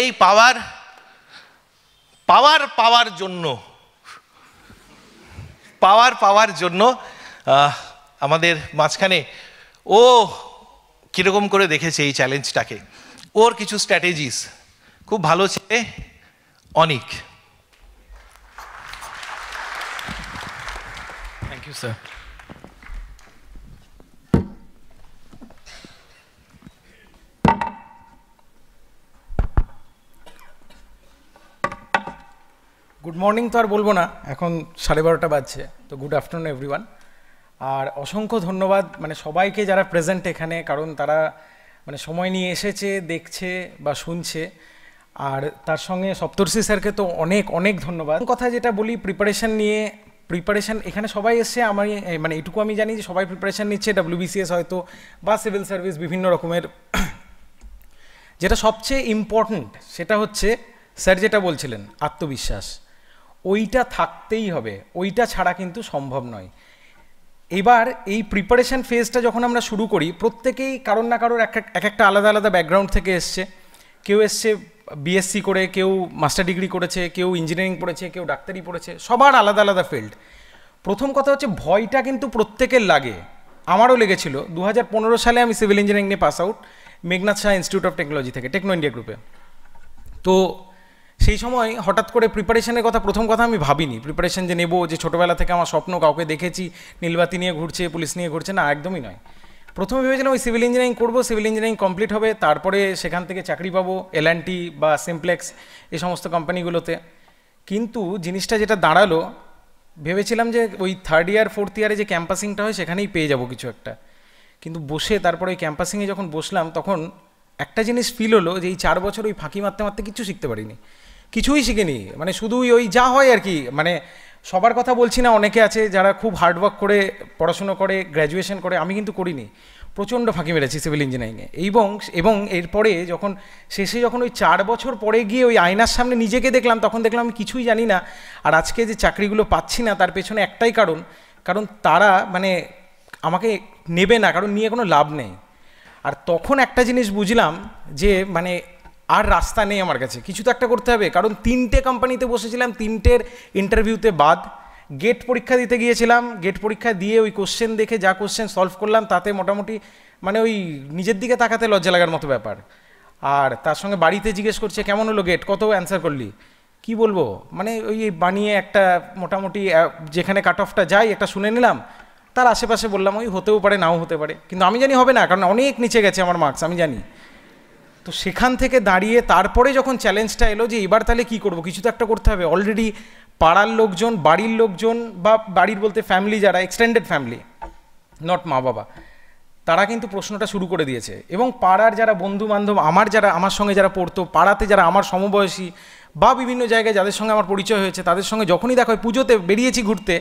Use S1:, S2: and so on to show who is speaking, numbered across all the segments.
S1: এই পাওয়ার পাওয়ার পাওয়ার জন্য পাওয়ার পাওয়ার জন্য আমাদের মাঝখানে ও কীরকম করে দেখেছে এই চ্যালেঞ্জটাকে ওর কিছু স্ট্র্যাটেজিস খুব ভালো ছেলে অনেক thank you sir good morning তো আর বলবো না এখন সাড়ে বারোটা বাজছে তো গুড আফটারনুন এভরিওয়ান আর অসংখ্য ধন্যবাদ মানে সবাইকে যারা প্রেজেন্ট এখানে কারণ তারা মানে সময় নিয়ে এসেছে দেখছে বা শুনছে আর তার সঙ্গে সপ্তর্ষি স্যারকে তো অনেক অনেক ধন্যবাদ কথা যেটা বলি প্রিপারেশান নিয়ে প্রিপারেশান এখানে সবাই এসে আমার মানে এটুকু আমি জানি যে সবাই প্রিপারেশান নিচ্ছে ডাব্লিউবিসিএস হয়তো বা সিভিল সার্ভিস বিভিন্ন রকমের যেটা সবচেয়ে ইম্পর্ট্যান্ট সেটা হচ্ছে স্যার যেটা বলছিলেন আত্মবিশ্বাস ওইটা থাকতেই হবে ওইটা ছাড়া কিন্তু সম্ভব নয় এবার এই প্রিপারেশান ফেজটা যখন আমরা শুরু করি প্রত্যেকেই কারোর না কারোর এক একটা আলাদা আলাদা ব্যাকগ্রাউন্ড থেকে এসছে কেউ এসছে বিএসসি করে কেউ মাস্টার ডিগ্রি করেছে কেউ ইঞ্জিনিয়ারিং পড়েছে কেউ ডাক্তারি পড়েছে সবার আলাদা আলাদা ফিল্ড প্রথম কথা হচ্ছে ভয়টা কিন্তু প্রত্যেকের লাগে আমারও লেগেছিল দু সালে আমি সিভিল ইঞ্জিনিয়ারিং নিয়ে pass out Meghnad Saha institute of technology থেকে টেকনো ইন্ডিয়া গ্রুপে তো সেই সময় হঠাৎ করে প্রিপারেশনের কথা প্রথম কথা আমি ভাবিনি প্রিপারেশন যে নেব যে ছোটোবেলা থেকে আমার স্বপ্ন কাউকে দেখেছি নীলবাতি নিয়ে ঘুরছে পুলিশ নিয়ে ঘুরছে না একদমই নয় প্রথমে ভেবেছিলাম ওই সিভিল ইঞ্জিনিয়ারিং করবো সিভিল ইঞ্জিনিয়ারিং কমপ্লিট হবে তারপরে সেখান থেকে চাকরি পাবো এল বা সিমপ্লেক্স এই সমস্ত কোম্পানিগুলোতে কিন্তু জিনিসটা যেটা দাঁড়ালো ভেবেছিলাম যে ওই থার্ড ইয়ার ফোর্থ ইয়ারে যে ক্যাম্পাসিংটা হয় সেখানেই পেয়ে যাব কিছু একটা কিন্তু বসে তারপরে ওই ক্যাম্পাসিংয়ে যখন বসলাম তখন একটা জিনিস ফিল হলো যে এই চার বছর ওই ফাঁকি মারতে মারতে কিছু শিখতে পারিনি কিছুই শিখিনি মানে শুধুই ওই যা হয় আর কি মানে সবার কথা বলছি না অনেকে আছে যারা খুব হার্ডওয়ার্ক করে পড়াশুনো করে গ্র্যাজুয়েশন করে আমি কিন্তু করিনি প্রচণ্ড ফাঁকি মেরেছি সিভিল ইঞ্জিনিয়ারিংয়ে এবং এবং এরপরে যখন শেষে যখন ওই চার বছর পরে গিয়ে ওই আয়নার সামনে নিজেকে দেখলাম তখন দেখলাম আমি কিছুই জানি না আর আজকে যে চাকরিগুলো পাচ্ছি না তার পেছনে একটাই কারণ কারণ তারা মানে আমাকে নেবে না কারণ নিয়ে কোনো লাভ নেই আর তখন একটা জিনিস বুঝলাম যে মানে আর রাস্তা নেই আমার কাছে কিছু তো একটা করতে হবে কারণ তিনটে কোম্পানিতে বসেছিলাম তিনটের ইন্টারভিউতে বাদ গেট পরীক্ষা দিতে গিয়েছিলাম গেট পরীক্ষা দিয়ে ওই কোশ্চেন দেখে যা কোশ্চেন সলভ করলাম তাতে মোটামুটি মানে ওই নিজের দিকে তাকাতে লজ্জা লাগার মতো ব্যাপার আর তার সঙ্গে বাড়িতে জিজ্ঞেস করছে কেমন হলো গেট কত অ্যান্সার করলি কি বলবো মানে ওই বানিয়ে একটা মোটামুটি যেখানে কাট অফটা যাই একটা শুনে নিলাম তার আশেপাশে বললাম ওই হতেও পারে নাও হতে পারে কিন্তু আমি জানি হবে না কারণ অনেক নিচে গেছে আমার মার্কস আমি জানি তো সেখান থেকে দাঁড়িয়ে তারপরে যখন চ্যালেঞ্জটা এলো যে এবার তাহলে কি করব কিছু তো একটা করতে হবে অলরেডি পাড়ার লোকজন বাড়ির লোকজন বা বাড়ির বলতে ফ্যামিলি যারা এক্সটেন্ডেড ফ্যামিলি নট মা বাবা তারা কিন্তু প্রশ্নটা শুরু করে দিয়েছে এবং পাড়ার যারা বন্ধু বান্ধব আমার যারা আমার সঙ্গে যারা পড়তো পাড়াতে যারা আমার সমবয়সী বা বিভিন্ন জায়গায় যাদের সঙ্গে আমার পরিচয় হয়েছে তাদের সঙ্গে যখনই দেখা হয় পুজোতে বেরিয়েছি ঘুরতে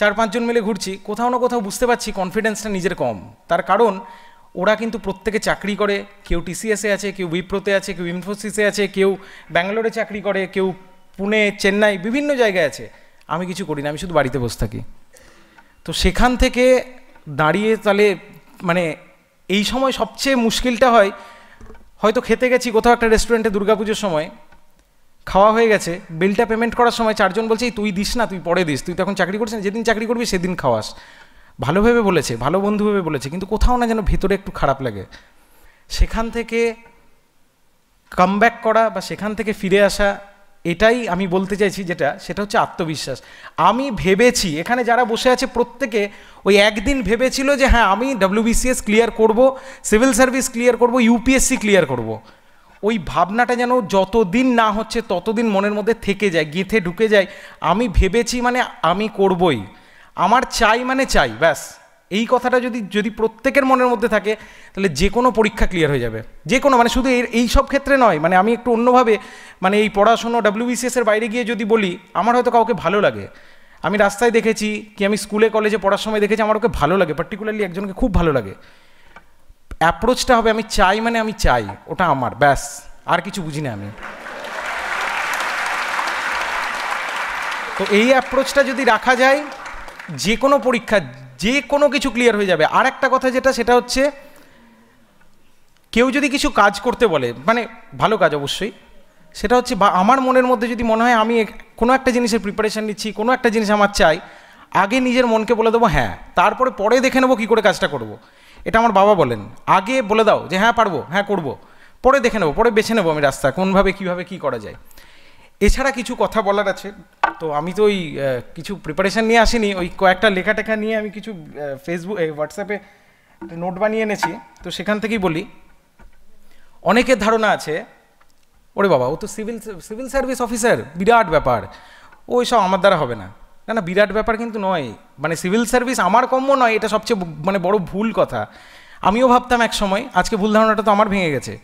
S1: চার পাঁচজন মিলে ঘুরছি কোথাও না কোথাও বুঝতে পারছি কনফিডেন্সটা নিজের কম তার কারণ ওরা কিন্তু প্রত্যেকে চাকরি করে কেউ টিসিএসে আছে কেউ উইপ্রোতে আছে কেউ ইনফোসিসে আছে কেউ ব্যাঙ্গালোরে চাকরি করে কেউ পুনে চেন্নাই বিভিন্ন জায়গায় আছে আমি কিছু করি না আমি শুধু বাড়িতে বসে থাকি তো সেখান থেকে দাঁড়িয়ে তাহলে মানে এই সময় সবচেয়ে মুশকিলটা হয় হয়তো খেতে গেছি কোথাও একটা রেস্টুরেন্টে দুর্গাপুজোর সময় খাওয়া হয়ে গেছে বিলটা পেমেন্ট করার সময় চারজন বলছে তুই দিস না তুই পরে দিস তুই তখন চাকরি করছিস যেদিন চাকরি করবি সেদিন খাওয়াস ভালোভাবে বলেছে ভালো বন্ধু ভেবে বলেছে কিন্তু কোথাও না যেন ভেতরে একটু খারাপ লাগে সেখান থেকে কামব্যাক করা বা সেখান থেকে ফিরে আসা এটাই আমি বলতে চাইছি যেটা সেটা হচ্ছে আত্মবিশ্বাস আমি ভেবেছি এখানে যারা বসে আছে প্রত্যেকে ওই একদিন ভেবেছিল যে হ্যাঁ আমি ডাব্লিউবিসিএস ক্লিয়ার করব সিভিল সার্ভিস ক্লিয়ার করব ইউপিএসসি ক্লিয়ার করব। ওই ভাবনাটা যেন যতদিন না হচ্ছে ততদিন মনের মধ্যে থেকে যায় গেঁথে ঢুকে যায় আমি ভেবেছি মানে আমি করবই আমার চাই মানে চাই ব্যাস এই কথাটা যদি যদি প্রত্যেকের মনের মধ্যে থাকে তাহলে যে কোনো পরীক্ষা ক্লিয়ার হয়ে যাবে যে কোনো মানে শুধু এর এই সব ক্ষেত্রে নয় মানে আমি একটু অন্যভাবে মানে এই পড়াশুনো ডাব্লিউবিসিএসের বাইরে গিয়ে যদি বলি আমার হয়তো কাউকে ভালো লাগে আমি রাস্তায় দেখেছি কি আমি স্কুলে কলেজে পড়ার সময় দেখেছি আমার ওকে ভালো লাগে পার্টিকুলারলি একজনকে খুব ভালো লাগে অ্যাপ্রোচটা হবে আমি চাই মানে আমি চাই ওটা আমার ব্যাস আর কিছু বুঝি না আমি তো এই অ্যাপ্রোচটা যদি রাখা যায় যে কোনো পরীক্ষা যে কোনো কিছু ক্লিয়ার হয়ে যাবে আর একটা কথা যেটা সেটা হচ্ছে কেউ যদি কিছু কাজ করতে বলে মানে ভালো কাজ অবশ্যই সেটা হচ্ছে বা আমার মনের মধ্যে যদি মনে হয় আমি কোনো একটা জিনিসের প্রিপারেশান নিচ্ছি কোনো একটা জিনিস আমার চাই আগে নিজের মনকে বলে দেবো হ্যাঁ তারপরে পরে দেখে নেবো কী করে কাজটা করব। এটা আমার বাবা বলেন আগে বলে দাও যে হ্যাঁ পারবো হ্যাঁ করব। পরে দেখে নেবো পরে বেছে নেবো আমি রাস্তা কোনভাবে কীভাবে কী করা যায় এছাড়া কিছু কথা বলার আছে তো আমি তো ওই কিছু প্রিপারেশান নিয়ে আসিনি ওই কয়েকটা লেখা টেখা নিয়ে আমি কিছু ফেসবুক হোয়াটসঅ্যাপে নোট বানিয়ে এনেছি তো সেখান থেকেই বলি অনেকের ধারণা আছে ওরে বাবা ও তো সিভিল সিভিল সার্ভিস অফিসার বিরাট ব্যাপার ও সব আমার দ্বারা হবে না না না বিরাট ব্যাপার কিন্তু নয় মানে সিভিল সার্ভিস আমার কম্য নয় এটা সবচেয়ে মানে বড় ভুল কথা আমিও ভাবতাম এক সময় আজকে ভুল ধারণাটা তো আমার ভেঙে গেছে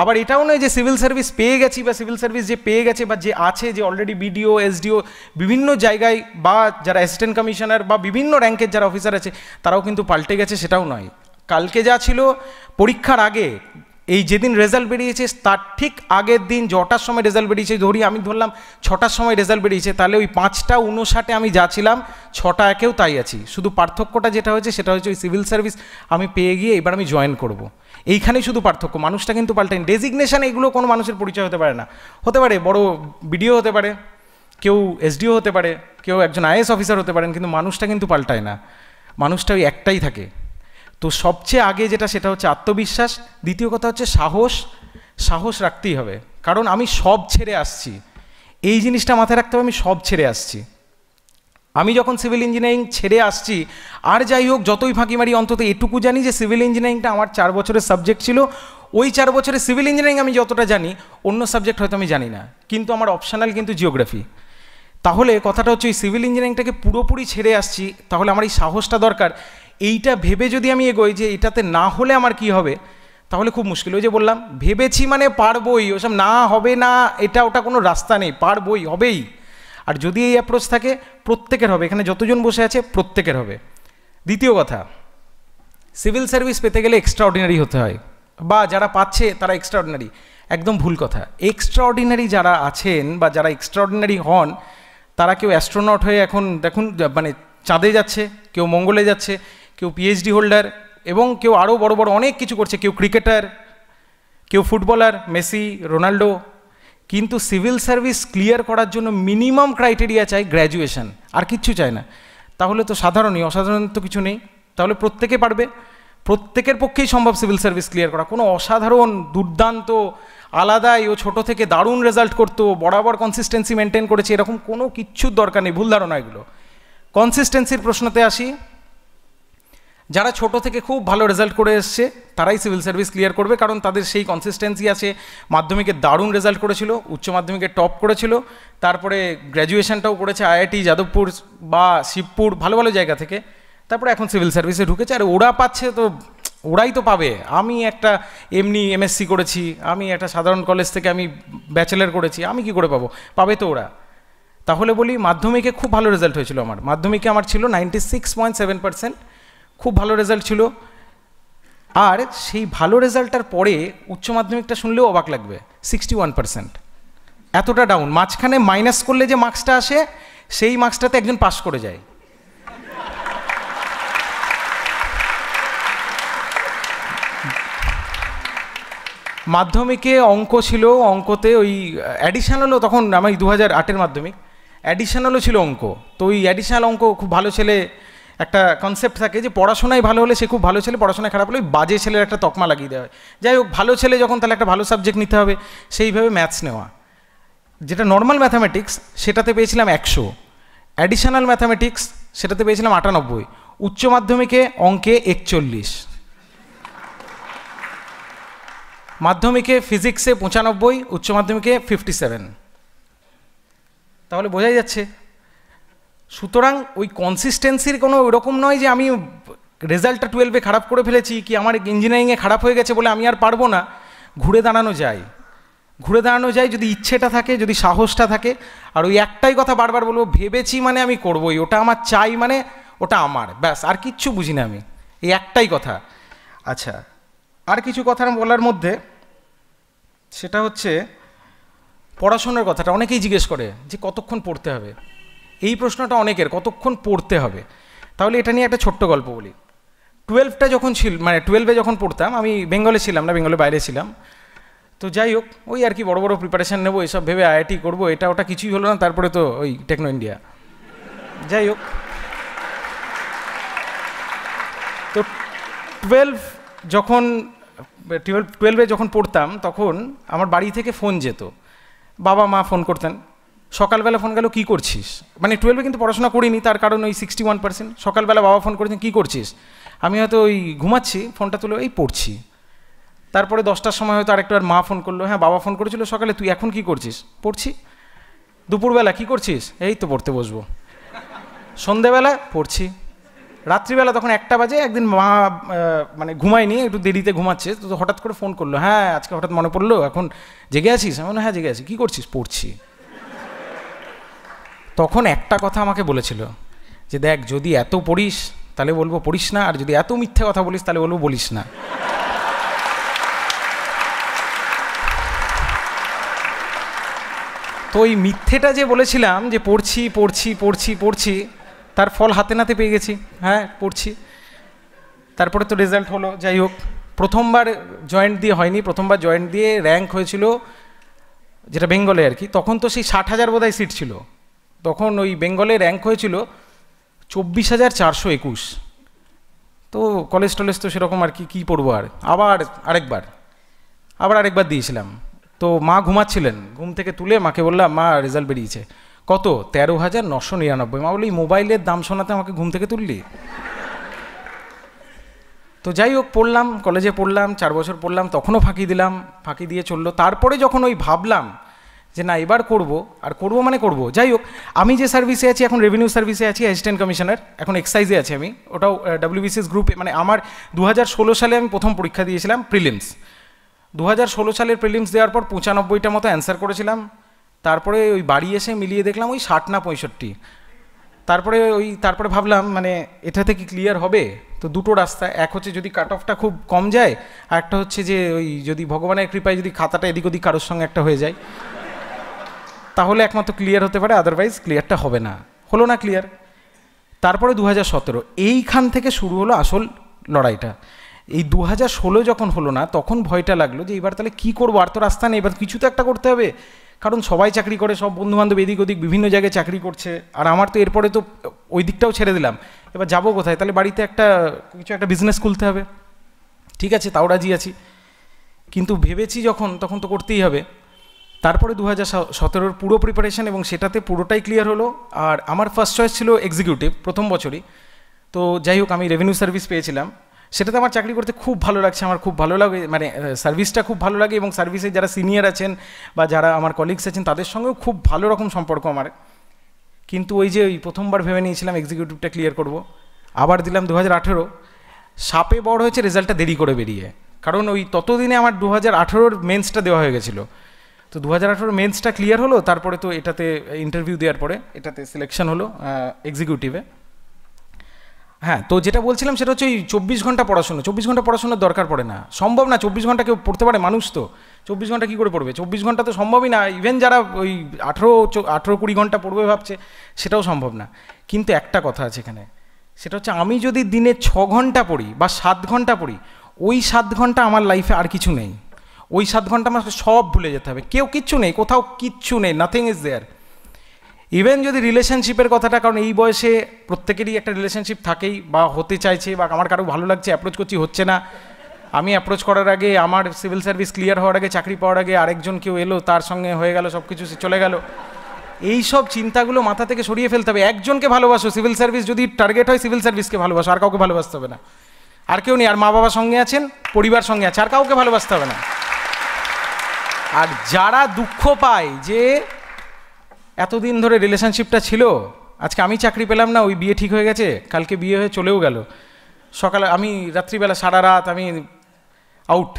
S1: আবার এটাও নয় যে সিভিল সার্ভিস পেয়ে গেছি বা সিভিল সার্ভিস যে পেয়ে গেছে বা যে আছে যে অলরেডি বিডিও এসডিও বিভিন্ন জায়গায় বা যারা অ্যাসিস্ট্যান্ট কমিশনার বা বিভিন্ন র্যাঙ্কের যারা অফিসার আছে তারাও কিন্তু পাল্টে গেছে সেটাও নয় কালকে যা ছিল পরীক্ষার আগে এই যেদিন রেজাল্ট বেরিয়েছে তার ঠিক আগের দিন জটার সময় রেজাল্ট বেরিয়েছে ধরি আমি ধরলাম ছটার সময় রেজাল্ট বেরিয়েছে তাহলে ওই পাঁচটা উনষাটে আমি যাচ্ছিলাম ছটা একেও তাই আছি শুধু পার্থক্যটা যেটা হয়েছে সেটা হচ্ছে ওই সিভিল সার্ভিস আমি পেয়ে গিয়ে এবার আমি জয়েন করব। এইখানেই শুধু পার্থক্য মানুষটা কিন্তু পাল্টায়নি ডেজিগনেশান এগুলো কোনো মানুষের পরিচয় হতে পারে না হতে পারে বড় বিডিও হতে পারে কেউ এসডিও হতে পারে কেউ একজন আইএস অফিসার হতে পারেন কিন্তু মানুষটা কিন্তু পাল্টায় না মানুষটা ওই একটাই থাকে তো সবচেয়ে আগে যেটা সেটা হচ্ছে আত্মবিশ্বাস দ্বিতীয় কথা হচ্ছে সাহস সাহস রাখতেই হবে কারণ আমি সব ছেড়ে আসছি এই জিনিসটা মাথায় রাখতে হবে আমি সব ছেড়ে আসছি আমি যখন সিভিল ইঞ্জিনিয়ারিং ছেড়ে আসছি আর যাই হোক যতই ফাঁকি মারি অন্তত এটুকু জানি যে সিভিল ইঞ্জিনিয়ারিংটা আমার চার বছরের সাবজেক্ট ছিল ওই চার বছরে সিভিল ইঞ্জিনিয়ারিং আমি যতটা জানি অন্য সাবজেক্ট হয়তো আমি জানি না কিন্তু আমার অপশনাল কিন্তু জিওগ্রাফি তাহলে কথাটা হচ্ছে ওই সিভিল ইঞ্জিনিয়ারিংটাকে পুরোপুরি ছেড়ে আসছি তাহলে আমার এই সাহসটা দরকার এইটা ভেবে যদি আমি এগোই যে এটাতে না হলে আমার কি হবে তাহলে খুব মুশকিল ওই যে বললাম ভেবেছি মানে পারবই ওসব না হবে না এটা ওটা কোনো রাস্তা নেই পারবই হবেই আর যদি এই অ্যাপ্রোচ থাকে প্রত্যেকের হবে এখানে যতজন বসে আছে প্রত্যেকের হবে দ্বিতীয় কথা সিভিল সার্ভিস পেতে গেলে এক্সট্রাঅর্ডিনারি হতে হয় বা যারা পাচ্ছে তারা এক্সট্রাঅর্ডিনারি একদম ভুল কথা এক্সট্রাঅর্ডিনারি যারা আছেন বা যারা এক্সট্রাঅর্ডিনারি হন তারা কেউ অ্যাস্ট্রোনট হয়ে এখন দেখুন মানে চাঁদে যাচ্ছে কেউ মঙ্গলে যাচ্ছে কেউ পিএইচডি হোল্ডার এবং কেউ আরও বড় বড় অনেক কিছু করছে কেউ ক্রিকেটার কেউ ফুটবলার মেসি রোনাল্ডো কিন্তু সিভিল সার্ভিস ক্লিয়ার করার জন্য মিনিমাম ক্রাইটেরিয়া চাই গ্র্যাজুয়েশন আর কিচ্ছু চায় না তাহলে তো সাধারণই অসাধারণ তো কিছু নেই তাহলে প্রত্যেকে পারবে প্রত্যেকের পক্ষেই সম্ভব সিভিল সার্ভিস ক্লিয়ার করা কোনো অসাধারণ দুর্দান্ত আলাদাই ও ছোট থেকে দারুণ রেজাল্ট করতো বরাবর কনসিস্টেন্সি মেনটেন করেছে এরকম কোনো কিচ্ছুর দরকার নেই ভুল ধারণা এগুলো কনসিস্টেন্সির প্রশ্নতে আসি যারা ছোট থেকে খুব ভালো রেজাল্ট করে এসছে তারাই সিভিল সার্ভিস ক্লিয়ার করবে কারণ তাদের সেই কনসিস্টেন্সি আছে মাধ্যমিকে দারুণ রেজাল্ট করেছিল উচ্চ মাধ্যমিকে টপ করেছিল তারপরে গ্র্যাজুয়েশনটাও করেছে আইআইটি যাদবপুর বা শিবপুর ভালো ভালো জায়গা থেকে তারপরে এখন সিভিল সার্ভিসে ঢুকেছে আর ওরা পাচ্ছে তো ওরাই তো পাবে আমি একটা এমনি এমএসসি করেছি আমি একটা সাধারণ কলেজ থেকে আমি ব্যাচেলার করেছি আমি কি করে পাবো পাবে তো ওরা তাহলে বলি মাধ্যমিকে খুব ভালো রেজাল্ট হয়েছিল আমার মাধ্যমিকে আমার ছিল ninety six point seven percent খুব ভালো রেজাল্ট ছিল আর সেই ভালো রেজাল্টটার পরে উচ্চ মাধ্যমিকটা শুনলেও অবাক লাগবে সিক্সটি ওয়ান পার্সেন্ট এতটা ডাউন মাঝখানে মাইনাস করলে যে মার্কসটা আসে সেই মার্কসটাতে একজন পাশ করে যায় মাধ্যমিকে অঙ্ক ছিল অঙ্কতে ওই অ্যাডিশনালও তখন আমার দু হাজার আটের মাধ্যমিক অ্যাডিশনালও ছিল অঙ্ক তো ওই অ্যাডিশনাল অঙ্ক খুব ভালো ছেলে একটা কনসেপ্ট থাকে যে পড়াশোনায় ভালো হলে সে খুব ভালো ছেলে পড়াশোনায় খারাপ হলে ওই বাজে ছেলের একটা তকমা লাগিয়ে দেওয়া হয় যাই হোক ভালো ছেলে যখন তাহলে একটা ভালো সাবজেক্ট নিতে হবে সেইভাবে ম্যাথস নেওয়া যেটা নর্মাল ম্যাথামেটিক্স সেটাতে পেয়েছিলাম একশো অ্যাডিশনাল ম্যাথামেটিক্স সেটাতে পেয়েছিলাম আটানব্বই উচ্চ মাধ্যমিকে অঙ্কে একচল্লিশ মাধ্যমিকে ফিজিক্সে পঁচানব্বই উচ্চ মাধ্যমিকে ফিফটি সেভেন তাহলে বোঝাই যাচ্ছে সুতরাং ওই কনসিস্টেন্সির কোনো ওইরকম নয় যে আমি রেজাল্টটা টুয়েলভে খারাপ করে ফেলেছি কি আমার ইঞ্জিনিয়ারিংয়ে খারাপ হয়ে গেছে বলে আমি আর পারবো না ঘুরে দাঁড়ানো যায় ঘুরে দাঁড়ানো যায় যদি ইচ্ছেটা থাকে যদি সাহসটা থাকে আর ওই একটাই কথা বারবার বলবো ভেবেছি মানে আমি করবোই ওটা আমার চাই মানে ওটা আমার ব্যাস আর কিচ্ছু বুঝি না আমি এই একটাই কথা আচ্ছা আর কিছু কথা বলার মধ্যে সেটা হচ্ছে পড়াশোনার কথাটা অনেকেই জিজ্ঞেস করে যে কতক্ষণ পড়তে হবে এই প্রশ্নটা অনেকের কতক্ষণ পড়তে হবে তাহলে এটা নিয়ে একটা ছোট্ট গল্প বলি টুয়েলভটা যখন ছিল মানে টুয়েলভে যখন পড়তাম আমি বেঙ্গলে ছিলাম না বেঙ্গলে বাইরে ছিলাম তো যাই হোক ওই আর কি বড় বড় প্রিপারেশান নেবো এইসব ভেবে আইআইটি করবো এটা ওটা কিছুই হলো না তারপরে তো ওই টেকনো ইন্ডিয়া যাই হোক তো টুয়েলভ যখন টুয়েলভ টুয়েলভে যখন পড়তাম তখন আমার বাড়ি থেকে ফোন যেত বাবা মা ফোন করতেন সকালবেলা ফোন গেল কি করছিস মানে টুয়েলভে কিন্তু পড়াশোনা করিনি তার কারণ ওই সিক্সটি ওয়ান পার্সেন্ট সকালবেলা বাবা ফোন করেছেন কী করছিস আমি হয়তো ওই ঘুমাচ্ছি ফোনটা তুলে এই পড়ছি তারপরে দশটার সময় হয়তো আর মা ফোন করলো হ্যাঁ বাবা ফোন করেছিল সকালে তুই এখন কি করছিস পড়ছি দুপুরবেলা কি করছিস এই তো পড়তে বসবো সন্ধেবেলা পড়ছি রাত্রিবেলা তখন একটা বাজে একদিন মা মানে ঘুমায়নি একটু দেরিতে ঘুমাচ্ছে তো হঠাৎ করে ফোন করলো হ্যাঁ আজকে হঠাৎ মনে পড়লো এখন জেগে আছিস আমি হ্যাঁ জেগে আছি কী করছিস পড়ছি তখন একটা কথা আমাকে বলেছিল যে দেখ যদি এত পড়িস তাহলে বলবো পড়িস না আর যদি এত মিথ্যে কথা বলিস তাহলে বলবো বলিস না তো ওই মিথ্যেটা যে বলেছিলাম যে পড়ছি পড়ছি পড়ছি পড়ছি তার ফল হাতে নাতে পেয়ে গেছি হ্যাঁ পড়ছি তারপরে তো রেজাল্ট হলো যাই হোক প্রথমবার জয়েন্ট দিয়ে হয়নি প্রথমবার জয়েন্ট দিয়ে র্যাঙ্ক হয়েছিল যেটা বেঙ্গলে আর কি তখন তো সেই ষাট হাজার বোধহয় সিট ছিল তখন ওই বেঙ্গলে র্যাঙ্ক হয়েছিল চব্বিশ হাজার চারশো একুশ তো কলেজ টলেজ তো সেরকম আর কি কী পড়বো আর আবার আরেকবার আবার আরেকবার দিয়েছিলাম তো মা ঘুমাচ্ছিলেন ঘুম থেকে তুলে মাকে বললাম মা রেজাল্ট বেরিয়েছে কত তেরো হাজার নশো নিরানব্বই মা বলি মোবাইলের দাম শোনাতে আমাকে ঘুম থেকে তুললি তো যাই হোক পড়লাম কলেজে পড়লাম চার বছর পড়লাম তখনও ফাঁকি দিলাম ফাঁকি দিয়ে চললো তারপরে যখন ওই ভাবলাম যে না এবার করব আর করব মানে করব যাই হোক আমি যে সার্ভিসে আছি এখন রেভিনিউ সার্ভিসে আছি অ্যাসিস্ট্যান্ট কমিশনার এখন এক্সাইজে আছি আমি ওটাও ডাব্লিউবিসিএস গ্রুপে মানে আমার দু সালে আমি প্রথম পরীক্ষা দিয়েছিলাম প্রিলিমস দু সালের প্রিলিমস দেওয়ার পর পঁচানব্বইটা মতো অ্যান্সার করেছিলাম তারপরে ওই বাড়ি এসে মিলিয়ে দেখলাম ওই ষাট না পঁয়ষট্টি তারপরে ওই তারপরে ভাবলাম মানে এটা থেকে ক্লিয়ার হবে তো দুটো রাস্তা এক হচ্ছে যদি কাট অফটা খুব কম যায় আর একটা হচ্ছে যে ওই যদি ভগবানের কৃপায় যদি খাতাটা এদিক ওদিক কারোর সঙ্গে একটা হয়ে যায় তাহলে একমাত্র ক্লিয়ার হতে পারে আদারওয়াইজ ক্লিয়ারটা হবে না হলো না ক্লিয়ার তারপরে দু হাজার সতেরো এইখান থেকে শুরু হলো আসল লড়াইটা এই দু হাজার ষোলো যখন হলো না তখন ভয়টা লাগলো যে এবার তাহলে কী করবো আর তো রাস্তা নেই এবার কিছু তো একটা করতে হবে কারণ সবাই চাকরি করে সব বন্ধুবান্ধব এদিক ওদিক বিভিন্ন জায়গায় চাকরি করছে আর আমার তো এরপরে তো ওই দিকটাও ছেড়ে দিলাম এবার যাবো কোথায় তাহলে বাড়িতে একটা কিছু একটা বিজনেস খুলতে হবে ঠিক আছে তাও রাজি আছি কিন্তু ভেবেছি যখন তখন তো করতেই হবে তারপরে দু হাজার সতেরোর পুরো প্রিপারেশান এবং সেটাতে পুরোটাই ক্লিয়ার হলো আর আমার ফার্স্ট চয়েস ছিল এক্সিকিউটিভ প্রথম বছরই তো যাই হোক আমি রেভিনিউ সার্ভিস পেয়েছিলাম সেটাতে আমার চাকরি করতে খুব ভালো লাগছে আমার খুব ভালো লাগে মানে সার্ভিসটা খুব ভালো লাগে এবং সার্ভিসে যারা সিনিয়র আছেন বা যারা আমার কলিগস আছেন তাদের সঙ্গেও খুব ভালো রকম সম্পর্ক আমার কিন্তু ওই যে ওই প্রথমবার ভেবে নিয়েছিলাম এক্সিকিউটিভটা ক্লিয়ার করব আবার দিলাম দু হাজার আঠেরো সাপে বড় হয়েছে রেজাল্টটা দেরি করে বেরিয়ে কারণ ওই ততদিনে আমার দু হাজার আঠেরোর মেন্সটা দেওয়া হয়ে গেছিলো তো দু হাজার আঠেরো মেন্সটা ক্লিয়ার হলো তারপরে তো এটাতে ইন্টারভিউ দেওয়ার পরে এটাতে সিলেকশন হলো এক্সিকিউটিভে হ্যাঁ তো যেটা বলছিলাম সেটা হচ্ছে ওই চব্বিশ ঘন্টা পড়াশুনো চব্বিশ ঘন্টা পড়াশোনার দরকার পড়ে না সম্ভব না চব্বিশ ঘন্টা কেউ পড়তে পারে মানুষ তো চব্বিশ ঘন্টা কী করে পড়বে চব্বিশ ঘন্টা তো সম্ভবই না ইভেন যারা ওই আঠেরো আঠেরো কুড়ি ঘন্টা পড়বে ভাবছে সেটাও সম্ভব না কিন্তু একটা কথা আছে এখানে সেটা হচ্ছে আমি যদি দিনে ছ ঘন্টা পড়ি বা সাত ঘন্টা পড়ি ওই সাত ঘন্টা আমার লাইফে আর কিছু নেই ওই সাত ঘন্টা আমাকে সব ভুলে যেতে হবে কেউ কিচ্ছু নেই কোথাও কিচ্ছু নেই নাথিং ইজ দেয়ার ইভেন যদি রিলেশনশিপের কথাটা কারণ এই বয়সে প্রত্যেকেরই একটা রিলেশনশিপ থাকেই বা হতে চাইছে বা আমার কারো ভালো লাগছে অ্যাপ্রোচ করছি হচ্ছে না আমি অ্যাপ্রোচ করার আগে আমার সিভিল সার্ভিস ক্লিয়ার হওয়ার আগে চাকরি পাওয়ার আগে আরেকজন কেউ এলো তার সঙ্গে হয়ে গেল সব কিছু চলে গেল এই সব চিন্তাগুলো মাথা থেকে সরিয়ে ফেলতে হবে একজনকে ভালোবাসো সিভিল সার্ভিস যদি টার্গেট হয় সিভিল সার্ভিসকে ভালোবাসো আর কাউকে ভালোবাসতে হবে না আর কেউ নেই আর মা বাবা সঙ্গে আছেন পরিবার সঙ্গে আছে আর কাউকে ভালোবাসতে হবে না আর যারা দুঃখ পায় যে এতদিন ধরে রিলেশনশিপটা ছিল আজকে আমি চাকরি পেলাম না ওই বিয়ে ঠিক হয়ে গেছে কালকে বিয়ে হয়ে চলেও গেল সকালে আমি রাত্রিবেলা সারা রাত আমি আউট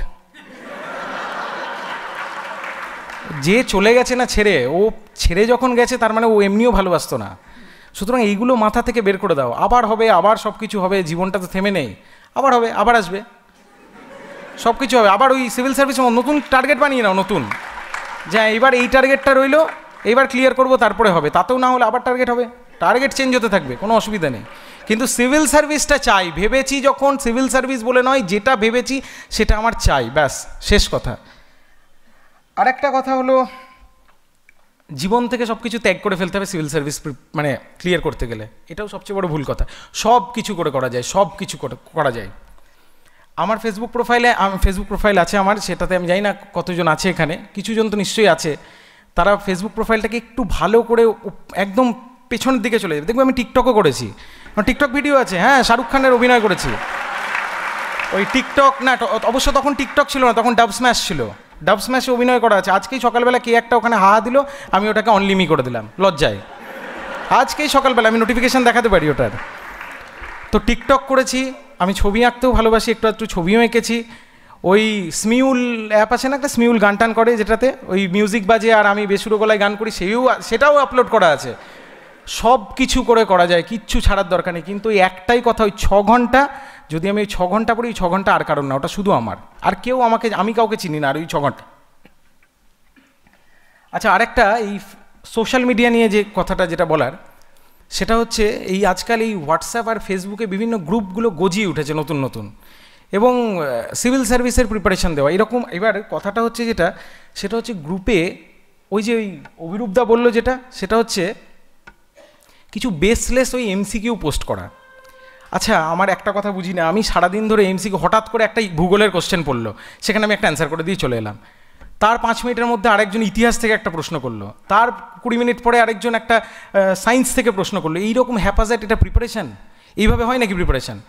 S1: যে চলে গেছে না ছেড়ে ও ছেড়ে যখন গেছে তার মানে ও এমনিও ভালোবাসতো না সুতরাং এইগুলো মাথা থেকে বের করে দাও আবার হবে আবার সব কিছু হবে জীবনটা তো থেমে নেই আবার হবে আবার আসবে সব কিছু হবে আবার ওই সিভিল সার্ভিস নতুন টার্গেট বানিয়ে নাও নতুন যে এবার এই টার্গেটটা রইলো এবার ক্লিয়ার করব তারপরে হবে তাতেও না হলে আবার টার্গেট হবে টার্গেট চেঞ্জ হতে থাকবে কোনো অসুবিধা নেই কিন্তু সিভিল সার্ভিসটা চাই ভেবেছি যখন সিভিল সার্ভিস বলে নয় যেটা ভেবেছি সেটা আমার চাই ব্যাস শেষ কথা আর একটা কথা হলো জীবন থেকে সব কিছু ত্যাগ করে ফেলতে হবে সিভিল সার্ভিস মানে ক্লিয়ার করতে গেলে এটাও সবচেয়ে বড় ভুল কথা সব কিছু করে করা যায় সব কিছু করা যায় আমার ফেসবুক প্রোফাইলে আমার ফেসবুক প্রোফাইল আছে আমার সেটাতে আমি জানি না কতজন আছে এখানে কিছুজন তো নিশ্চয়ই আছে তারা ফেসবুক প্রোফাইলটাকে একটু ভালো করে একদম পেছনের দিকে চলে যাবে দেখবে আমি টিকটকও করেছি টিকটক ভিডিও আছে হ্যাঁ শাহরুখ খানের অভিনয় করেছি ওই টিকটক না অবশ্য তখন টিকটক ছিল না তখন ডাব স্ম্যাশ ছিল ডাব স্ম্যাশে অভিনয় করা আছে আজকেই সকালবেলা কে একটা ওখানে হাহা দিল আমি ওটাকে অনলিমি করে দিলাম লজ্জায় আজকেই সকালবেলা আমি নোটিফিকেশান দেখাতে পারি ওটার তো টিকটক করেছি আমি ছবি আঁকতেও ভালোবাসি একটু একটু ছবিও এঁকেছি ওই স্মিউল অ্যাপ আছে না একটা স্মিউল গান টান করে যেটাতে ওই মিউজিক বাজে আর আমি বেসুরো গলায় গান করি সেও সেটাও আপলোড করা আছে সব কিছু করে করা যায় কিচ্ছু ছাড়ার দরকার নেই কিন্তু ওই একটাই কথা ওই ছ ঘন্টা যদি আমি ওই ছ ঘন্টা পড়ি ওই ছ ঘন্টা আর কারণ না ওটা শুধু আমার আর কেউ আমাকে আমি কাউকে চিনি না আর ওই ছ ঘন্টা আচ্ছা আরেকটা এই সোশ্যাল মিডিয়া নিয়ে যে কথাটা যেটা বলার সেটা হচ্ছে এই আজকাল এই হোয়াটসঅ্যাপ আর ফেসবুকে বিভিন্ন গ্রুপগুলো গজিয়ে উঠেছে নতুন নতুন এবং সিভিল সার্ভিসের প্রিপারেশান দেওয়া এরকম এবার কথাটা হচ্ছে যেটা সেটা হচ্ছে গ্রুপে ওই যে ওই অভিরূপদা বললো যেটা সেটা হচ্ছে কিছু বেসলেস ওই এমসিকিউ পোস্ট করা আচ্ছা আমার একটা কথা বুঝি না আমি সারাদিন ধরে এমসিকিউ হঠাৎ করে একটা ভূগোলের কোশ্চেন পড়লো সেখানে আমি একটা অ্যান্সার করে দিয়ে চলে এলাম তার পাঁচ মিনিটের মধ্যে আরেকজন ইতিহাস থেকে একটা প্রশ্ন করলো তার কুড়ি মিনিট পরে আরেকজন একটা সায়েন্স থেকে প্রশ্ন করলো এইরকম হ্যাপাজাইট এটা প্রিপারেশান এইভাবে হয় নাকি প্রিপারেশান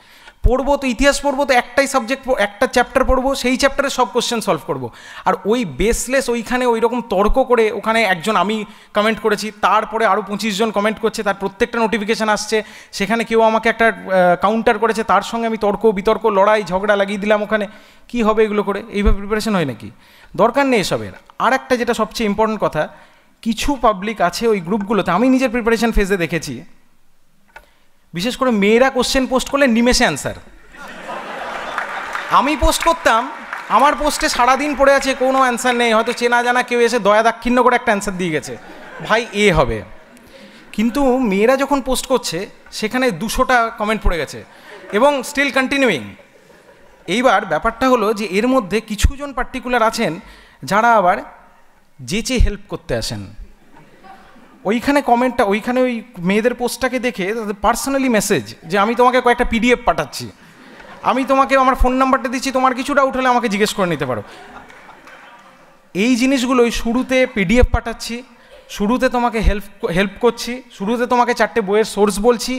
S1: পড়বো তো ইতিহাস পড়বো তো একটাই সাবজেক্ট একটা চ্যাপ্টার পড়বো সেই চ্যাপ্টারে সব কোশ্চেন সলভ করবো আর ওই বেসলেস ওইখানে ওই রকম তর্ক করে ওখানে একজন আমি কমেন্ট করেছি তারপরে আরও পঁচিশ জন কমেন্ট করছে তার প্রত্যেকটা নোটিফিকেশান আসছে সেখানে কেউ আমাকে একটা কাউন্টার করেছে তার সঙ্গে আমি তর্ক বিতর্ক লড়াই ঝগড়া লাগিয়ে দিলাম ওখানে কি হবে এগুলো করে এইভাবে প্রিপারেশন হয় নাকি দরকার নেই এসবের আর একটা যেটা সবচেয়ে ইম্পর্টেন্ট কথা কিছু পাবলিক আছে ওই গ্রুপগুলোতে আমি নিজের প্রিপারেশন ফেজে দেখেছি বিশেষ করে মেয়েরা কোশ্চেন পোস্ট করলে নিমেষে অ্যান্সার আমি পোস্ট করতাম আমার পোস্টে সারাদিন পড়ে আছে কোনো অ্যান্সার নেই হয়তো চেনা জানা কেউ এসে দয়া দাক্ষিণ্য করে একটা অ্যান্সার দিয়ে গেছে ভাই এ হবে কিন্তু মেয়েরা যখন পোস্ট করছে সেখানে দুশোটা কমেন্ট পড়ে গেছে এবং স্টিল কন্টিনিউইং এইবার ব্যাপারটা হলো যে এর মধ্যে কিছুজন পার্টিকুলার আছেন যারা আবার যেচে হেল্প করতে আসেন ওইখানে কমেন্টটা ওইখানে ওই মেয়েদের পোস্টটাকে দেখে তাদের পার্সোনালি মেসেজ যে আমি তোমাকে কয়েকটা পিডিএফ পাঠাচ্ছি আমি তোমাকে আমার ফোন নাম্বারটা দিচ্ছি তোমার কিছু ডাউট হলে আমাকে জিজ্ঞেস করে নিতে পারো এই জিনিসগুলো ওই শুরুতে পিডিএফ পাঠাচ্ছি শুরুতে তোমাকে হেল্প হেল্প করছি শুরুতে তোমাকে চারটে বইয়ের সোর্স বলছি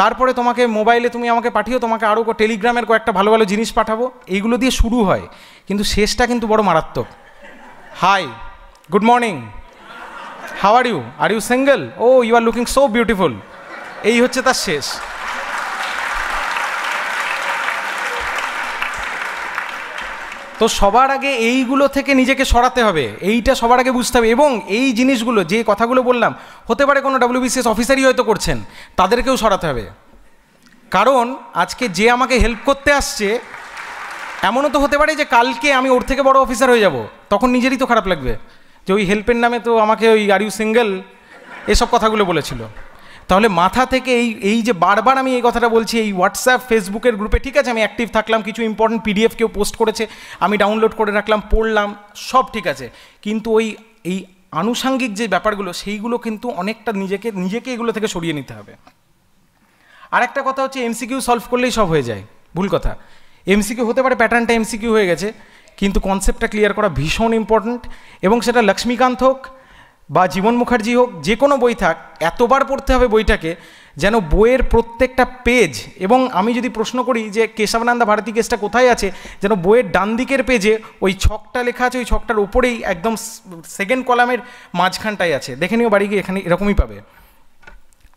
S1: তারপরে তোমাকে মোবাইলে তুমি আমাকে পাঠিও তোমাকে আরও টেলিগ্রামের কয়েকটা ভালো ভালো জিনিস পাঠাবো এইগুলো দিয়ে শুরু হয় কিন্তু শেষটা কিন্তু বড় মারাত্মক hi good morning how are you are you single oh you are looking so beautiful এই হচ্ছে তার শেষ তো সবার আগে এইগুলো থেকে নিজেকে সরাতে হবে এইটা সবার আগে বুঝতে হবে এবং এই জিনিসগুলো যে কথাগুলো বললাম হতে পারে কোনো ডাব্লিউবিসিএস অফিসারই হয়তো করছেন তাদেরকেও সরাতে হবে কারণ আজকে যে আমাকে হেল্প করতে আসছে এমনও তো হতে পারে যে কালকে আমি ওর থেকে বড় অফিসার হয়ে যাব তখন নিজেরই তো খারাপ লাগবে যে ওই হেল্পের নামে তো আমাকে ওই আর ইউ সিঙ্গেল এসব কথাগুলো বলেছিল তাহলে মাথা থেকে এই এই যে বারবার আমি এই কথাটা বলছি এই হোয়াটসঅ্যাপ ফেসবুকের গ্রুপে ঠিক আছে আমি অ্যাক্টিভ থাকলাম কিছু ইম্পর্টেন্ট পিডিএফ কেউ পোস্ট করেছে আমি ডাউনলোড করে রাখলাম পড়লাম সব ঠিক আছে কিন্তু ওই এই আনুষাঙ্গিক যে ব্যাপারগুলো সেইগুলো কিন্তু অনেকটা নিজেকে নিজেকে এগুলো থেকে সরিয়ে নিতে হবে আর একটা কথা হচ্ছে এমসিকিউ সলভ করলেই সব হয়ে যায় ভুল কথা এমসিকিউ হতে পারে প্যাটার্নটা এমসিকিউ হয়ে গেছে কিন্তু কনসেপ্টটা ক্লিয়ার করা ভীষণ ইম্পর্ট্যান্ট এবং সেটা লক্ষ্মীকান্ত হোক বা জীবন মুখার্জি হোক যে কোনো বই থাক এতবার পড়তে হবে বইটাকে যেন বইয়ের প্রত্যেকটা পেজ এবং আমি যদি প্রশ্ন করি যে কেশবানন্দা ভারতী কেসটা কোথায় আছে যেন বইয়ের ডান দিকের পেজে ওই ছকটা লেখা আছে ওই ছকটার উপরেই একদম সেকেন্ড কলামের মাঝখানটাই আছে দেখে নিও বাড়ি গিয়ে এখানে এরকমই পাবে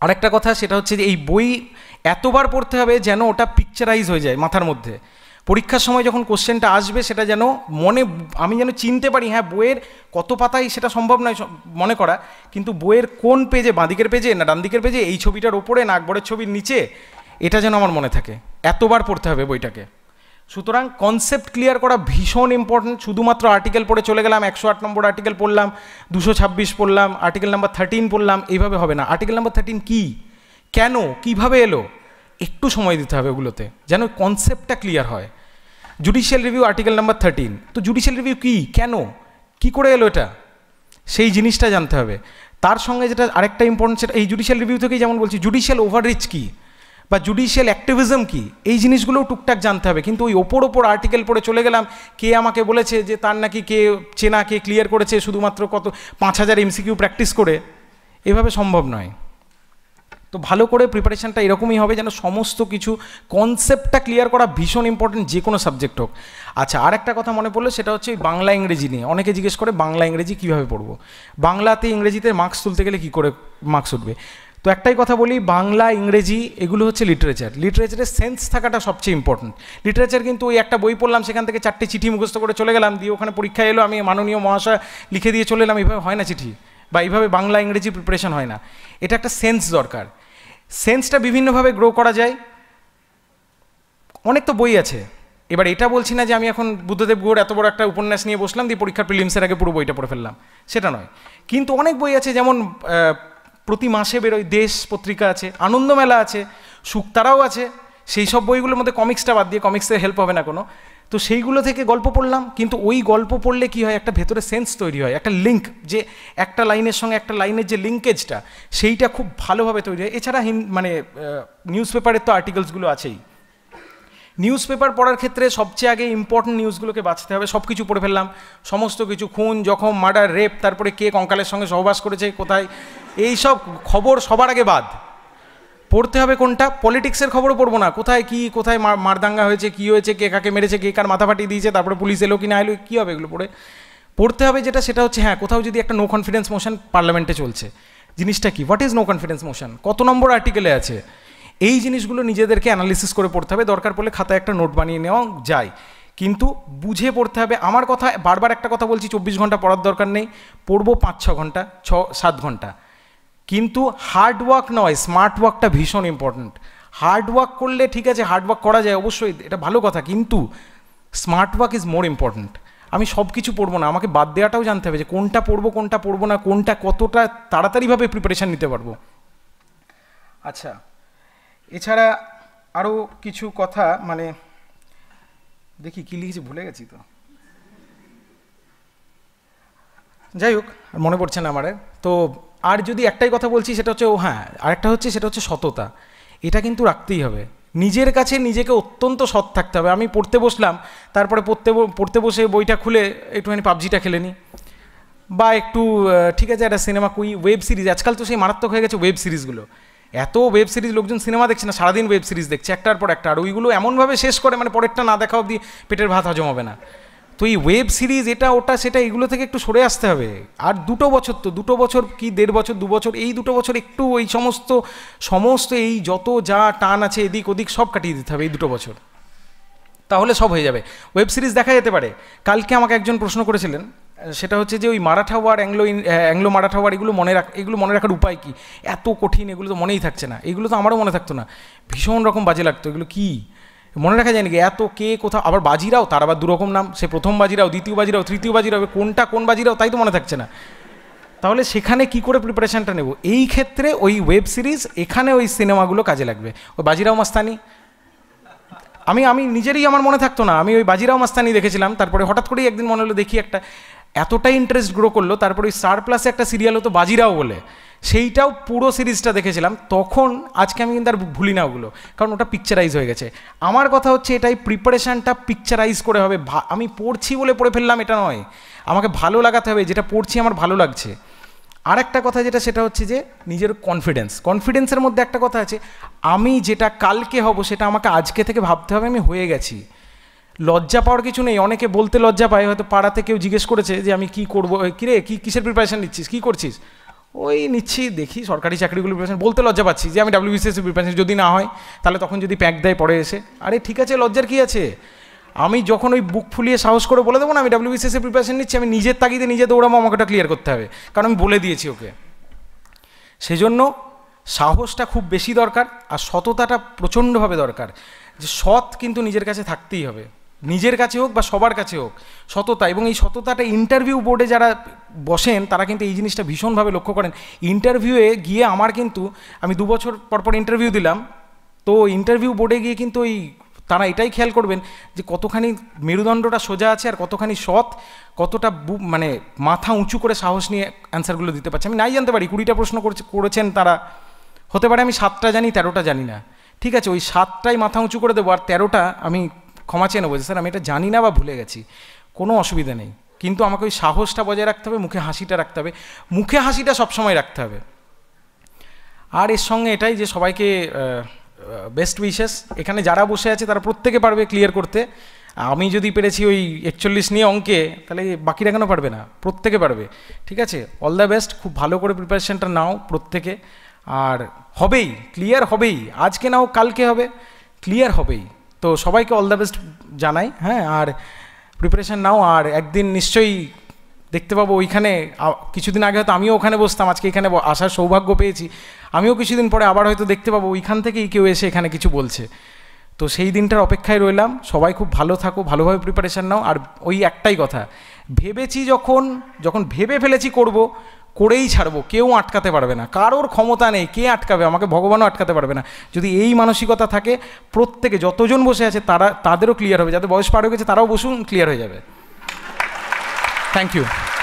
S1: আরেকটা কথা সেটা হচ্ছে যে এই বই এতবার পড়তে হবে যেন ওটা পিকচারাইজ হয়ে যায় মাথার মধ্যে পরীক্ষার সময় যখন কোশ্চেনটা আসবে সেটা যেন মনে আমি যেন চিনতে পারি হ্যাঁ বইয়ের কত পাতাই সেটা সম্ভব নয় মনে করা কিন্তু বইয়ের কোন পেজে বাঁদিকের পেজে না ডান দিকের পেজে এই ছবিটার ওপরে না আকবরের ছবির নিচে এটা যেন আমার মনে থাকে এতবার পড়তে হবে বইটাকে সুতরাং কনসেপ্ট ক্লিয়ার করা ভীষণ ইম্পর্ট্যান্ট শুধুমাত্র আর্টিকেল পড়ে চলে গেলাম একশো আট নম্বর আর্টিকেল পড়লাম দুশো ছাব্বিশ পড়লাম আর্টিকেল নাম্বার থার্টিন পড়লাম এইভাবে হবে না আর্টিকেল নাম্বার থার্টিন কী কেন কিভাবে এলো একটু সময় দিতে হবে ওগুলোতে যেন কনসেপ্টটা ক্লিয়ার হয় judicial review article number thirteen তো জুডিশিয়াল রিভিউ কী কেন কি করে এলো এটা সেই জিনিসটা জানতে হবে তার সঙ্গে যেটা আরেকটা ইম্পর্টেন্ট সেটা এই জুডিশিয়াল রিভিউ থেকেই যেমন বলছি জুডিশিয়াল ওভাররিচ কী বা জুডিশিয়াল অ্যাক্টিভিজম কী এই জিনিসগুলোও টুকটাক জানতে হবে কিন্তু ওই ওপর ওপর আর্টিকেল পড়ে চলে গেলাম কে আমাকে বলেছে যে তার নাকি কে চেনা কে ক্লিয়ার করেছে শুধুমাত্র কত পাঁচ হাজার এমসিকিউ প্র্যাকটিস করে এভাবে সম্ভব নয় তো ভালো করে প্রিপারেশানটা এরকমই হবে যেন সমস্ত কিছু কনসেপ্টটা ক্লিয়ার করা ভীষণ ইম্পর্টেন্ট যে কোনো সাবজেক্ট হোক আচ্ছা আর একটা কথা মনে পড়লো সেটা হচ্ছে বাংলা ইংরেজি নিয়ে অনেকে জিজ্ঞেস করে বাংলা ইংরেজি কীভাবে পড়বো বাংলাতে ইংরেজিতে মার্কস তুলতে গেলে কি করে মার্কস উঠবে তো একটাই কথা বলি বাংলা ইংরেজি এগুলো হচ্ছে লিটারেচার লিটারেচারের সেন্স থাকাটা সবচেয়ে ইম্পর্টেন্ট লিটারেচার কিন্তু ওই একটা বই পড়লাম সেখান থেকে চারটে চিঠি মুখস্থ করে চলে গেলাম দিয়ে ওখানে পরীক্ষা এলো আমি মাননীয় মহাশয় লিখে দিয়ে চলে এলাম এভাবে হয় না চিঠি বা এইভাবে বাংলা ইংরেজি প্রিপারেশন হয় না এটা একটা সেন্স দরকার সেন্সটা বিভিন্নভাবে গ্রো করা যায় অনেক তো বই আছে এবার এটা বলছি না যে আমি এখন বুদ্ধদেব গুহর এত বড় একটা উপন্যাস নিয়ে বসলাম দিয়ে পরীক্ষার প্রিলিমসের আগে পুরো বইটা পড়ে ফেললাম সেটা নয় কিন্তু অনেক বই আছে যেমন প্রতি মাসে বেরোয় দেশ পত্রিকা আছে আনন্দমেলা আছে সুক্তারাও আছে সেই সব বইগুলোর মধ্যে কমিক্সটা বাদ দিয়ে কমিক্সের হেল্প হবে না কোনো তো সেইগুলো থেকে গল্প পড়লাম কিন্তু ওই গল্প পড়লে কি হয় একটা ভেতরে সেন্স তৈরি হয় একটা লিঙ্ক যে একটা লাইনের সঙ্গে একটা লাইনের যে লিঙ্কেজটা সেইটা খুব ভালোভাবে তৈরি হয় এছাড়া মানে নিউজ পেপারের তো আর্টিকেলসগুলো আছেই নিউজ পেপার পড়ার ক্ষেত্রে সবচেয়ে আগে ইম্পর্টেন্ট নিউজগুলোকে বাঁচতে হবে সব কিছু পড়ে ফেললাম সমস্ত কিছু খুন জখম মার্ডার রেপ তারপরে কে কঙ্কালের সঙ্গে সহবাস করেছে কোথায় এই সব খবর সবার আগে বাদ পড়তে হবে কোনটা পলিটিক্সের খবরও পড়বো না কোথায় কি কোথায় মারদাঙ্গা হয়েছে কি হয়েছে কে কাকে মেরেছে কে কার মাথা ফাটিয়ে দিয়েছে তারপরে পুলিশ এলো কি না এলো কী হবে এগুলো পড়ে পড়তে হবে যেটা সেটা হচ্ছে হ্যাঁ কোথাও যদি একটা নো কনফিডেন্স মোশন পার্লামেন্টে চলছে জিনিসটা কি what is no confidence motion কত নম্বর আর্টিকেলে আছে এই জিনিসগুলো নিজেদেরকে অ্যানালিসিস করে পড়তে হবে দরকার পড়লে খাতায় একটা নোট বানিয়ে নেওয়া যায় কিন্তু বুঝে পড়তে হবে আমার কথা বারবার একটা কথা বলছি চব্বিশ ঘন্টা পড়ার দরকার নেই পড়বো পাঁচ ছ ঘন্টা ছ সাত ঘন্টা কিন্তু হার্ড ওয়ার্ক নয় স্মার্ট ওয়ার্কটা ভীষণ ইম্পর্ট্যান্ট হার্ড ওয়ার্ক করলে ঠিক আছে হার্ড ওয়ার্ক করা যায় অবশ্যই এটা ভালো কথা কিন্তু smart work is more important আমি সব কিছু পড়বো না আমাকে বাদ দেওয়াটাও জানতে হবে যে কোনটা পড়বো কোনটা পড়বো না কোনটা কতটা তাড়াতাড়িভাবে প্রিপারেশান নিতে পারবো আচ্ছা এছাড়া আরও কিছু কথা মানে দেখি কী লিখেছি ভুলে গেছি তো যাই হোক মনে পড়ছে না আমারে তো আর যদি একটাই কথা বলছি সেটা হচ্ছে ও হ্যাঁ আরেকটা হচ্ছে সেটা হচ্ছে সততা এটা কিন্তু রাখতেই হবে নিজের কাছে নিজেকে অত্যন্ত সৎ থাকতে হবে আমি পড়তে বসলাম তারপরে পড়তে পড়তে বসে বইটা খুলে একটুখানি পাবজিটা খেলে নিই বা একটু ঠিক আছে একটা সিনেমা কুই ওয়েব সিরিজ আজকাল তো সেই মারাত্মক হয়ে গেছে ওয়েব সিরিজগুলো এত ওয়েব সিরিজ লোকজন সিনেমা দেখছে না সারাদিন ওয়েব সিরিজ দেখছে একটার পর একটা আর ওইগুলো এমনভাবে শেষ করে মানে পরেরটা না দেখা অব্দি পেটের ভাত হজম হবে না তো এই ওয়েব সিরিজ এটা ওটা সেটা এগুলো থেকে একটু সরে আসতে হবে আর দুটো বছর তো দুটো বছর কি দেড় বছর দু বছর এই দুটো বছর একটু ওই সমস্ত সমস্ত এই যত যা টান আছে এদিক ওদিক সব কাটিয়ে দিতে হবে এই দুটো বছর তাহলে সব হয়ে যাবে ওয়েব সিরিজ দেখা যেতে পারে কালকে আমাকে একজন প্রশ্ন করেছিলেন সেটা হচ্ছে যে ওই Maratha war Anglo Anglo Maratha war এগুলো মনে রাখ এগুলো মনে রাখার উপায় কী এত কঠিন এগুলো তো মনেই থাকছে না এগুলো তো আমারও মনে থাকতো না ভীষণ রকম বাজে লাগতো এগুলো কী মনে রাখা যায় নাকি এত কে কোথাও আবার বাজিরাও তার আবার দুরকম নাম সে প্রথম বাজিরাও দ্বিতীয় বাজিরাও তৃতীয় বাজিরাও কোনটা কোন বাজিরাও তাই তো মনে থাকছে না তাহলে সেখানে কি করে প্রিপারেশানটা নেব এই ক্ষেত্রে ওই ওয়েব সিরিজ এখানে ওই সিনেমাগুলো কাজে লাগবে ওই বাজিরাও মাস্তানি আমি আমি নিজেরই আমার মনে থাকতো না আমি ওই বাজিরাও মাস্তানি দেখেছিলাম তারপরে হঠাৎ করেই একদিন মনে হলো দেখি একটা এতটাই ইন্টারেস্ট গ্রো করলো তারপর ওই স্টার প্লাসে একটা সিরিয়াল হতো বাজিরাও বলে সেইটাও পুরো সিরিজটা দেখেছিলাম তখন আজকে আমি কিন্তু আর ভুলি না ওগুলো কারণ ওটা পিকচারাইজ হয়ে গেছে আমার কথা হচ্ছে এটাই প্রিপারেশানটা পিকচারাইজ করে হবে আমি পড়ছি বলে পড়ে ফেললাম এটা নয় আমাকে ভালো লাগাতে হবে যেটা পড়ছি আমার ভালো লাগছে আর একটা কথা যেটা সেটা হচ্ছে যে নিজের কনফিডেন্স কনফিডেন্সের মধ্যে একটা কথা আছে আমি যেটা কালকে হব সেটা আমাকে আজকে থেকে ভাবতে হবে আমি হয়ে গেছি লজ্জা পাওয়ার কিছু নেই অনেকে বলতে লজ্জা পায় হয়তো পাড়াতে কেউ জিজ্ঞেস করেছে যে আমি কি করবো কিরে কী কিসের প্রিপারেশান নিচ্ছিস কী করছিস ওই নিচ্ছি দেখি সরকারি চাকরিগুলো প্রিপারেশন বলতে লজ্জা পাচ্ছি যে আমি ডাব্লিউবিসিএসি প্রিপারেশন যদি না হয় তাহলে তখন যদি প্যাক দেয় পড়ে এসে আরে ঠিক আছে লজ্জার কী আছে আমি যখন ওই বুক ফুলিয়ে সাহস করে বলে দেবো না আমি ডাব্লিউবিসিএসি প্রিপারেশন নিচ্ছি আমি নিজের তাগিদে নিজে দৌড়াবো আমাকে ওটা ক্লিয়ার করতে হবে কারণ আমি বলে দিয়েছি ওকে সেজন্য সাহসটা খুব বেশি দরকার আর সততাটা প্রচণ্ডভাবে দরকার যে সৎ কিন্তু নিজের কাছে থাকতেই হবে নিজের কাছে হোক বা সবার কাছে হোক সততা এবং এই সততাটা ইন্টারভিউ বোর্ডে যারা বসেন তারা কিন্তু এই জিনিসটা ভীষণভাবে লক্ষ্য করেন ইন্টারভিউয়ে গিয়ে আমার কিন্তু আমি দু বছর পরপর ইন্টারভিউ দিলাম তো ইন্টারভিউ বোর্ডে গিয়ে কিন্তু ওই তারা এটাই খেয়াল করবেন যে কতখানি মেরুদণ্ডটা সোজা আছে আর কতখানি সৎ কতটা মানে মাথা উঁচু করে সাহস নিয়ে অ্যান্সারগুলো দিতে পারছে আমি নাই জানতে পারি কুড়িটা প্রশ্ন করেছেন তারা হতে পারে আমি সাতটা জানি তেরোটা জানি না ঠিক আছে ওই সাতটাই মাথা উঁচু করে দেবো আর তেরোটা আমি ক্ষমা চেয়ে নেবো যে স্যার আমি এটা জানি না বা ভুলে গেছি কোনো অসুবিধা নেই কিন্তু আমাকে ওই সাহসটা বজায় রাখতে হবে মুখে হাসিটা রাখতে হবে মুখে হাসিটা সবসময় রাখতে হবে আর এর সঙ্গে এটাই যে সবাইকে বেস্ট উইশেস এখানে যারা বসে আছে তারা প্রত্যেকে পারবে ক্লিয়ার করতে আমি যদি পেরেছি ওই একচল্লিশ নিয়ে অঙ্কে তাহলে বাকিরা কেন পারবে না প্রত্যেকে পারবে ঠিক আছে অল দ্য বেস্ট খুব ভালো করে প্রিপারেশানটা নাও প্রত্যেকে আর হবেই ক্লিয়ার হবেই আজকে নাও কালকে হবে ক্লিয়ার হবেই তো সবাইকে অল দ্য বেস্ট জানাই হ্যাঁ আর প্রিপারেশান নাও আর একদিন নিশ্চয়ই দেখতে পাবো ওইখানে কিছুদিন আগে হয়তো আমিও ওখানে বসতাম আজকে এখানে আসার সৌভাগ্য পেয়েছি আমিও কিছুদিন পরে আবার হয়তো দেখতে পাবো ওইখান থেকেই কেউ এসে এখানে কিছু বলছে তো সেই দিনটার অপেক্ষায় রইলাম সবাই খুব ভালো থাকো ভালোভাবে প্রিপারেশান নাও আর ওই একটাই কথা ভেবেছি যখন যখন ভেবে ফেলেছি করব করেই ছাড়বো কেউ আটকাতে পারবে না কারোর ক্ষমতা নেই কে আটকাবে আমাকে ভগবানও আটকাতে পারবে না যদি এই মানসিকতা থাকে প্রত্যেকে যতজন বসে আছে তারা তাদেরও ক্লিয়ার হবে যাদের বয়স পার হয়ে গেছে তারাও বসুন ক্লিয়ার হয়ে যাবে থ্যাংক ইউ